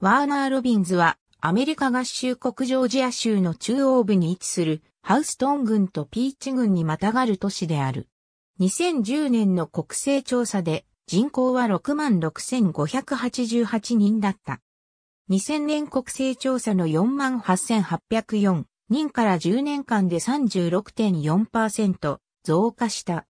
ワーナー・ロビンズは、アメリカ合衆国ジョージア州の中央部に位置する、ハウストン郡とピーチ郡にまたがる都市である。2010年の国勢調査で、人口は66,588人だった。2000年国勢調査の48,804人から10年間で36.4%増加した。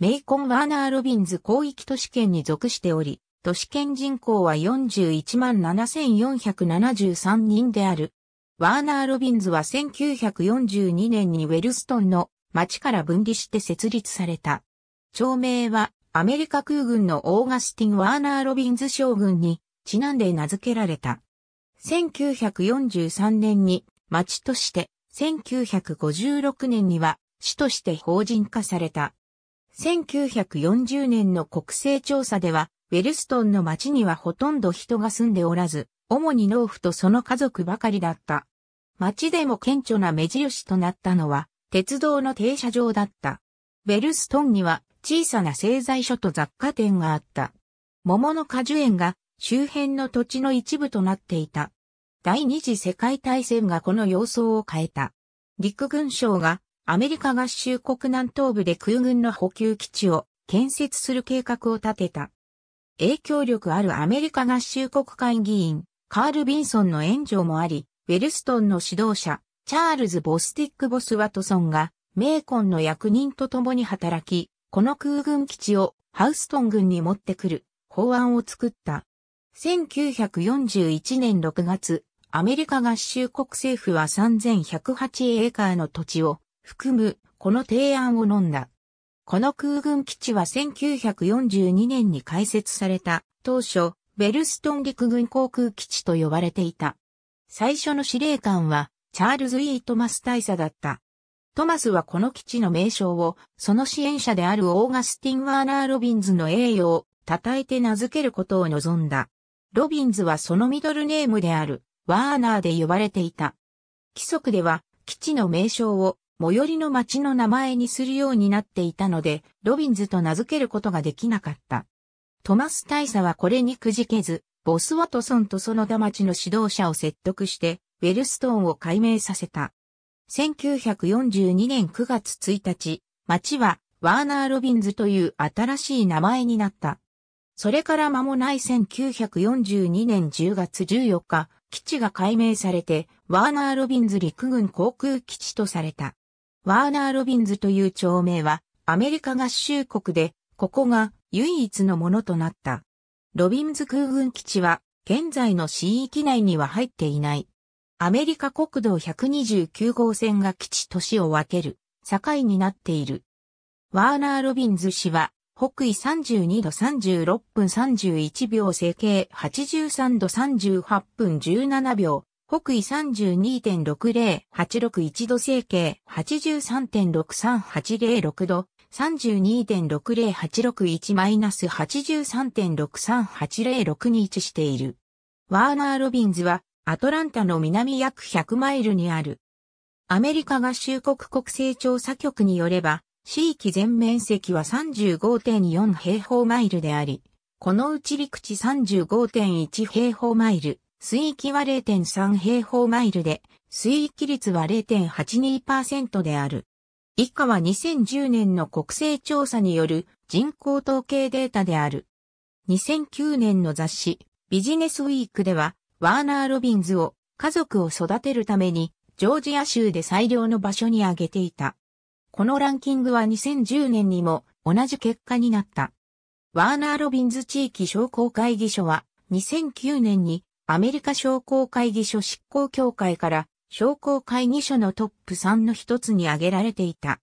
メイコン・ワーナー・ロビンズ広域都市圏に属しており、都市圏人口は41万7473人である。ワーナー・ロビンズは1942年にウェルストンの町から分離して設立された。町名はアメリカ空軍のオーガスティン・ワーナー・ロビンズ将軍にちなんで名付けられた。1943年に町として、1956年には市として法人化された。1940年の国勢調査ではウェルストンの町にはほとんど人が住んでおらず、主に農夫とその家族ばかりだった。町でも顕著な目印となったのは、鉄道の停車場だった。ウェルストンには小さな製材所と雑貨店があった。桃の果樹園が周辺の土地の一部となっていた。第二次世界大戦がこの様相を変えた。陸軍省がアメリカ合衆国南東部で空軍の補給基地を建設する計画を立てた。影響力あるアメリカ合衆国会議員、カール・ビンソンの援助もあり、ウェルストンの指導者、チャールズ・ボスティック・ボス・ワトソンが、メーコンの役人と共に働き、この空軍基地をハウストン軍に持ってくる法案を作った。1941年6月、アメリカ合衆国政府は3108エーカーの土地を含むこの提案を飲んだ。この空軍基地は1942年に開設された当初、ベルストン陸軍航空基地と呼ばれていた。最初の司令官はチャールズ・イートマス大佐だった。トマスはこの基地の名称をその支援者であるオーガスティン・ワーナー・ロビンズの栄誉を称えて名付けることを望んだ。ロビンズはそのミドルネームであるワーナーで呼ばれていた。規則では基地の名称を最寄りの町の名前にするようになっていたので、ロビンズと名付けることができなかった。トマス大佐はこれにくじけず、ボス・ワトソンとその田町の指導者を説得して、ウェルストーンを解明させた。1942年9月1日、町はワーナー・ロビンズという新しい名前になった。それから間もない1942年10月14日、基地が解明されて、ワーナー・ロビンズ陸軍航空基地とされた。ワーナー・ロビンズという町名は、アメリカ合衆国で、ここが唯一のものとなった。ロビンズ空軍基地は、現在の市域内には入っていない。アメリカ国道129号線が基地都市を分ける境になっている。ワーナー・ロビンズ氏は、北緯32度36分31秒、整形83度38分17秒、北緯32.6086度整形83.63806度32.60861-83.63806に位置している。ワーナー・ロビンズはアトランタの南約100マイルにある。アメリカ合衆国国勢調査局によれば、地域全面積は35.4平方マイルであり、このうち陸地35.1平方マイル、水域は0.3平方マイルで、水域率は0.82%である。以下は2010年の国勢調査による人口統計データである。2009年の雑誌、ビジネスウィークでは、ワーナー・ロビンズを家族を育てるために、ジョージア州で最良の場所に挙げていた。このランキングは2010年にも同じ結果になった。ワーナー・ロビンズ地域商工会議所は2009年にアメリカ商工会議所執行協会から商工会議所のトップ3の一つに挙げられていた。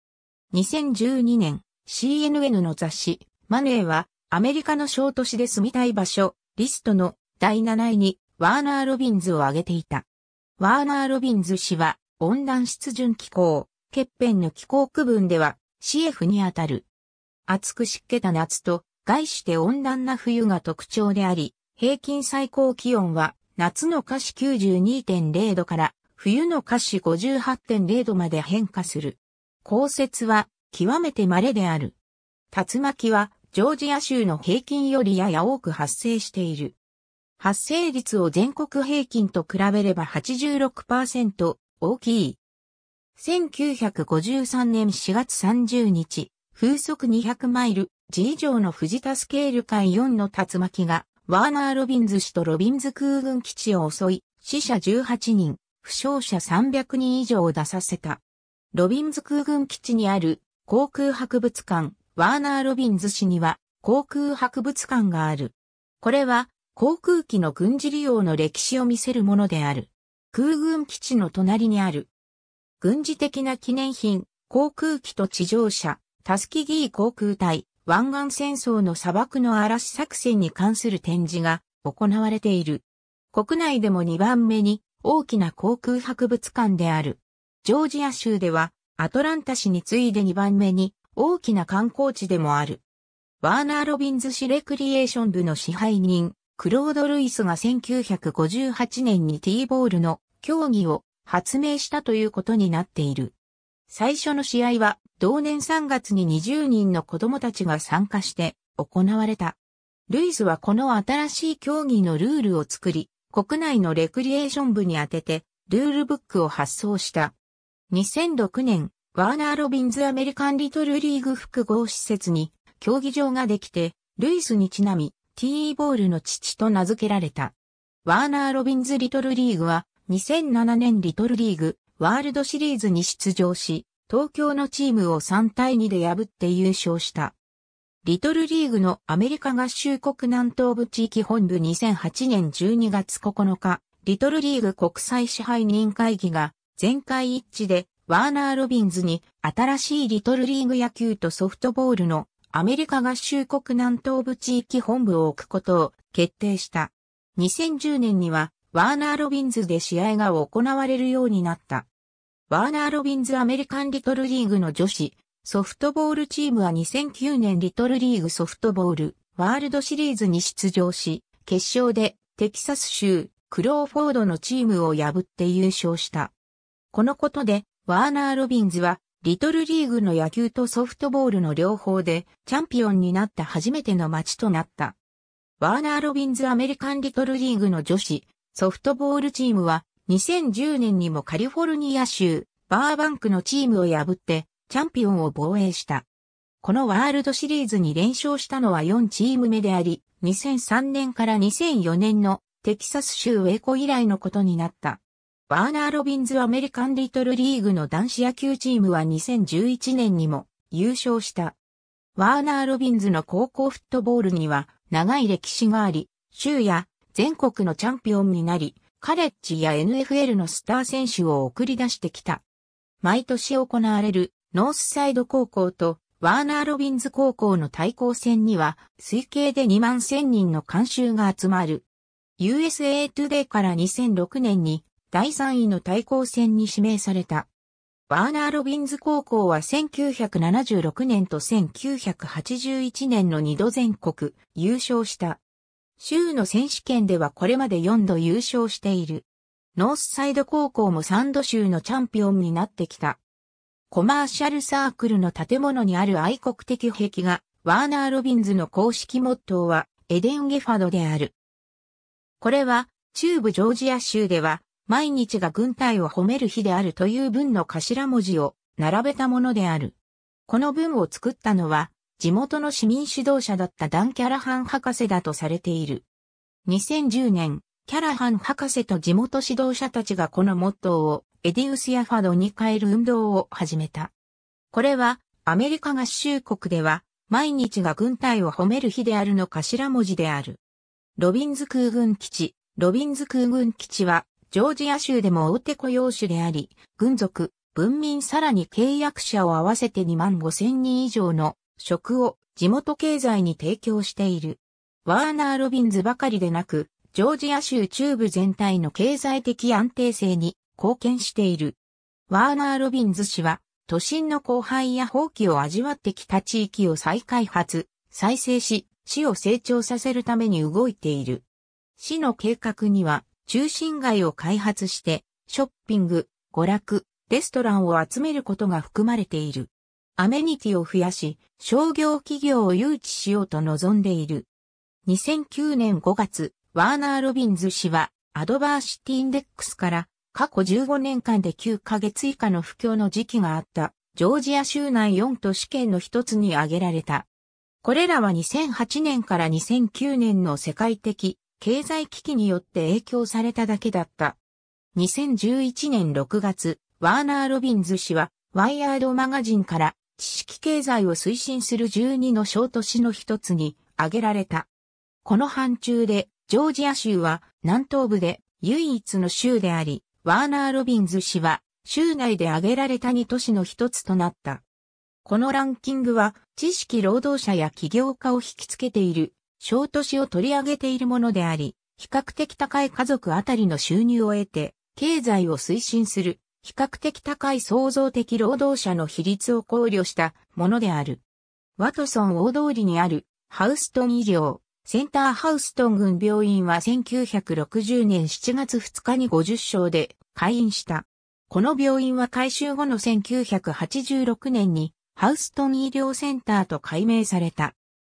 2012年、CNN の雑誌、マネーは、アメリカの小都市で住みたい場所、リストの第7位に、ワーナー・ロビンズを挙げていた。ワーナー・ロビンズ氏は、温暖湿潤気候、欠片の気候区分では、CF にあたる。暑く湿気た夏と、外して温暖な冬が特徴であり、平均最高気温は夏の華氏92.0度から冬の華氏58.0度まで変化する。降雪は極めて稀である。竜巻はジョージア州の平均よりやや多く発生している。発生率を全国平均と比べれば86%大きい。1953年4月30日、風速200マイル G 以上の藤田スケール間4の竜巻がワーナー・ロビンズ氏とロビンズ空軍基地を襲い、死者18人、負傷者300人以上を出させた。ロビンズ空軍基地にある航空博物館、ワーナー・ロビンズ氏には航空博物館がある。これは航空機の軍事利用の歴史を見せるものである。空軍基地の隣にある。軍事的な記念品、航空機と地上車、タスキギー航空隊、湾岸戦争の砂漠の嵐作戦に関する展示が行われている。国内でも2番目に大きな航空博物館である。ジョージア州ではアトランタ市に次いで2番目に大きな観光地でもある。ワーナー・ロビンズ市レクリエーション部の支配人、クロード・ルイスが1958年にティーボールの競技を発明したということになっている。最初の試合は同年3月に20人の子供たちが参加して行われた。ルイスはこの新しい競技のルールを作り、国内のレクリエーション部に当てて、ルールブックを発送した。2006年、ワーナー・ロビンズ・アメリカン・リトル・リーグ複合施設に競技場ができて、ルイスにちなみ、T ボールの父と名付けられた。ワーナー・ロビンズ・リトル・リーグは、2007年リトルリーグ、ワールドシリーズに出場し、東京のチームを3対2で破って優勝した。リトルリーグのアメリカ合衆国南東部地域本部2008年12月9日、リトルリーグ国際支配人会議が全会一致でワーナー・ロビンズに新しいリトルリーグ野球とソフトボールのアメリカ合衆国南東部地域本部を置くことを決定した。2010年にはワーナー・ロビンズで試合が行われるようになった。ワーナー・ロビンズアメリカンリトルリーグの女子、ソフトボールチームは2009年リトルリーグソフトボール、ワールドシリーズに出場し、決勝でテキサス州、クローフォードのチームを破って優勝した。このことで、ワーナー・ロビンズは、リトルリーグの野球とソフトボールの両方でチャンピオンになった初めての街となった。ワーナー・ロビンズアメリカンリトルリーグの女子、ソフトボールチームは2010年にもカリフォルニア州、バーバンクのチームを破って、チャンピオンを防衛した。このワールドシリーズに連勝したのは4チーム目であり、2003年から2004年のテキサス州ウェコ以来のことになった。ワーナー・ロビンズ・アメリカン・リトル・リーグの男子野球チームは2011年にも優勝した。ワーナー・ロビンズの高校フットボールには長い歴史があり、州や全国のチャンピオンになり、カレッジや NFL のスター選手を送り出してきた。毎年行われるノースサイド高校とワーナー・ロビンズ高校の対抗戦には推計で2万1000人の監修が集まる。USA Today から2006年に第3位の対抗戦に指名された。ワーナー・ロビンズ高校は1976年と1981年の2度全国優勝した。州の選手権ではこれまで4度優勝している。ノースサイド高校も3度州のチャンピオンになってきた。コマーシャルサークルの建物にある愛国的壁画、ワーナー・ロビンズの公式モットーは、エデン・ゲファドである。これは、中部ジョージア州では、毎日が軍隊を褒める日であるという文の頭文字を並べたものである。この文を作ったのは、地元の市民指導者だったダン・キャラハン博士だとされている。2010年、キャラハン博士と地元指導者たちがこのモットーをエディウス・ヤファドに変える運動を始めた。これはアメリカ合衆国では毎日が軍隊を褒める日であるの頭文字である。ロビンズ空軍基地、ロビンズ空軍基地はジョージア州でも大手雇用種であり、軍属、文民さらに契約者を合わせて2万5千人以上の食を地元経済に提供している。ワーナー・ロビンズばかりでなく、ジョージア州中部全体の経済的安定性に貢献している。ワーナー・ロビンズ氏は、都心の荒廃や放棄を味わってきた地域を再開発、再生し、市を成長させるために動いている。市の計画には、中心街を開発して、ショッピング、娯楽、レストランを集めることが含まれている。アメニティを増やし、商業企業を誘致しようと望んでいる。2009年5月、ワーナー・ロビンズ氏は、アドバーシティインデックスから、過去15年間で9ヶ月以下の不況の時期があった、ジョージア州内4都市圏の一つに挙げられた。これらは2008年から2009年の世界的経済危機によって影響されただけだった。2011年6月、ワーナー・ロビンズ氏は、ワイヤードマガジンから知識経済を推進する12の小都市の一つに挙げられた。この範疇で、ジョージア州は南東部で唯一の州であり、ワーナー・ロビンズ氏は州内で挙げられた2都市の一つとなった。このランキングは知識労働者や起業家を引きつけている小都市を取り上げているものであり、比較的高い家族あたりの収入を得て、経済を推進する比較的高い創造的労働者の比率を考慮したものである。ワトソン大通りにあるハウストン医療、センターハウストン郡病院は1960年7月2日に50床で開院した。この病院は改修後の1986年にハウストン医療センターと改名された。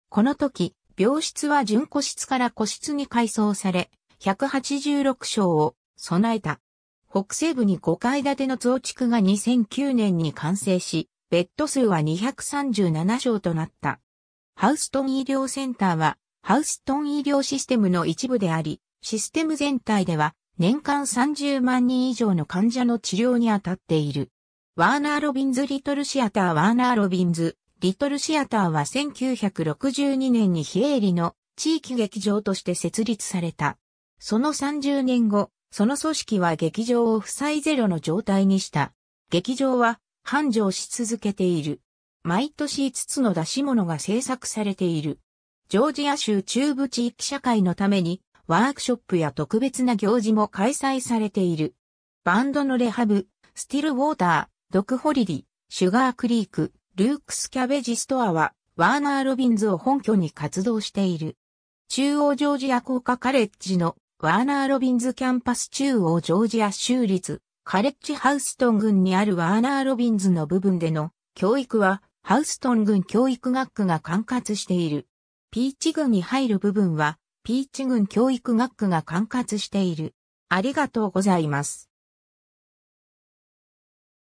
この時、病室は準個室から個室に改装され、186床を備えた。北西部に5階建ての増築が2009年に完成し、ベッド数は237床となった。ハウストン医療センターは、ハウストン医療システムの一部であり、システム全体では、年間30万人以上の患者の治療に当たっている。ワーナー・ロビンズ・リトルシアターワーナー・ロビンズ・リトルシアターは1962年に非営利の地域劇場として設立された。その30年後、その組織は劇場を負債ゼロの状態にした。劇場は繁盛し続けている。毎年5つの出し物が制作されている。ジョージア州中部地域社会のためにワークショップや特別な行事も開催されている。バンドのレハブ、スティルウォーター、ドクホリリ、シュガークリーク、ルークスキャベジストアはワーナー・ロビンズを本拠に活動している。中央ジョージア工科カレッジのワーナー・ロビンズキャンパス中央ジョージア州立カレッジハウストン郡にあるワーナー・ロビンズの部分での教育はハウストン郡教育学区が管轄している。ピーチ郡に入る部分はピーチ郡教育学区が管轄している。ありがとうございます。